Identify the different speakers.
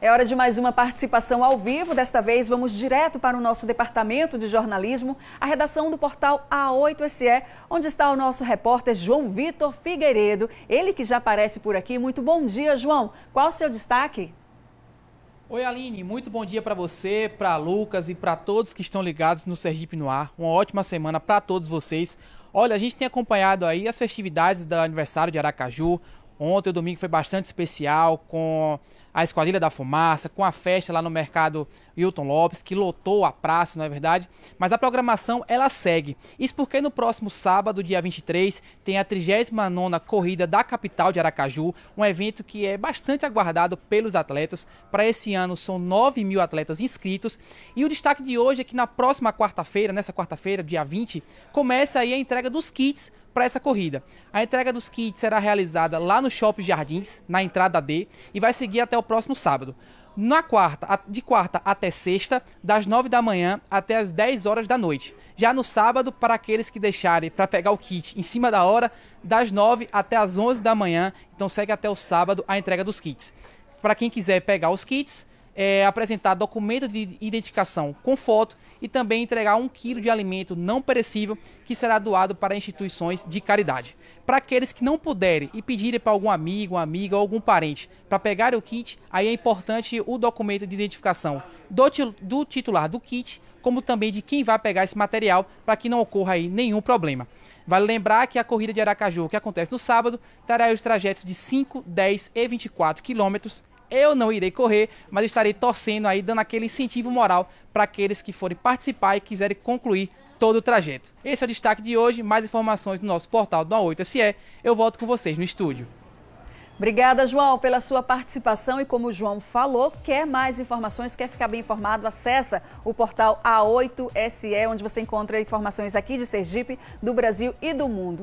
Speaker 1: É hora de mais uma participação ao vivo. Desta vez, vamos direto para o nosso departamento de jornalismo, a redação do portal A8SE, onde está o nosso repórter João Vitor Figueiredo. Ele que já aparece por aqui. Muito bom dia, João. Qual o seu destaque?
Speaker 2: Oi, Aline. Muito bom dia para você, para Lucas e para todos que estão ligados no Sergipe no Ar. Uma ótima semana para todos vocês. Olha, a gente tem acompanhado aí as festividades do aniversário de Aracaju, Ontem, o domingo, foi bastante especial com a Esquadrilha da Fumaça, com a festa lá no mercado Hilton Lopes, que lotou a praça, não é verdade? Mas a programação, ela segue. Isso porque no próximo sábado, dia 23, tem a 39ª Corrida da Capital de Aracaju, um evento que é bastante aguardado pelos atletas. Para esse ano, são 9 mil atletas inscritos. E o destaque de hoje é que na próxima quarta-feira, nessa quarta-feira, dia 20, começa aí a entrega dos kits para essa corrida. A entrega dos kits será realizada lá no Shopping Jardins, na entrada D, e vai seguir até o próximo sábado. Na quarta, de quarta até sexta, das 9 da manhã até as 10 horas da noite. Já no sábado, para aqueles que deixarem para pegar o kit em cima da hora, das 9 até as 11 da manhã, então segue até o sábado a entrega dos kits. Para quem quiser pegar os kits, é, apresentar documento de identificação com foto e também entregar um quilo de alimento não perecível que será doado para instituições de caridade. Para aqueles que não puderem e pedirem para algum amigo, uma amiga ou algum parente para pegar o kit, aí é importante o documento de identificação do, do titular do kit, como também de quem vai pegar esse material para que não ocorra aí nenhum problema. Vale lembrar que a corrida de Aracaju, que acontece no sábado, terá os trajetos de 5, 10 e 24 quilômetros eu não irei correr, mas estarei torcendo aí, dando aquele incentivo moral para aqueles que forem participar e quiserem concluir todo o trajeto. Esse é o destaque de hoje. Mais informações no nosso portal do A8SE. Eu volto com vocês no estúdio.
Speaker 1: Obrigada, João, pela sua participação. E como o João falou, quer mais informações, quer ficar bem informado, acessa o portal A8SE, onde você encontra informações aqui de Sergipe, do Brasil e do mundo.